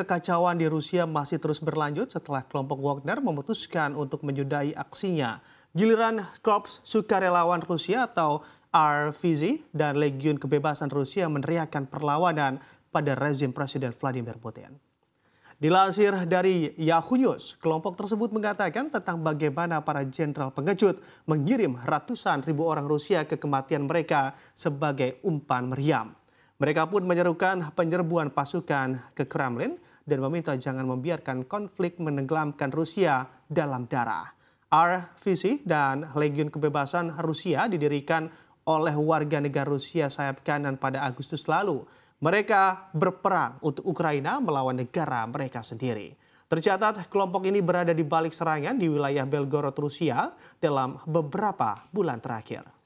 kekacauan di Rusia masih terus berlanjut setelah kelompok Wagner memutuskan untuk menyudahi aksinya. Giliran Korps Sukarelawan Rusia atau RVZ dan Legion Kebebasan Rusia meneriakkan perlawanan pada rezim Presiden Vladimir Putin. Dilansir dari Yahoo News, kelompok tersebut mengatakan tentang bagaimana para jenderal pengecut mengirim ratusan ribu orang Rusia ke kematian mereka sebagai umpan meriam. Mereka pun menyerukan penyerbuan pasukan ke Kremlin dan meminta jangan membiarkan konflik menenggelamkan Rusia dalam darah. RVC dan Legion Kebebasan Rusia didirikan oleh warga negara Rusia sayap kanan pada Agustus lalu. Mereka berperang untuk Ukraina melawan negara mereka sendiri. Tercatat kelompok ini berada di balik serangan di wilayah Belgorod, Rusia dalam beberapa bulan terakhir.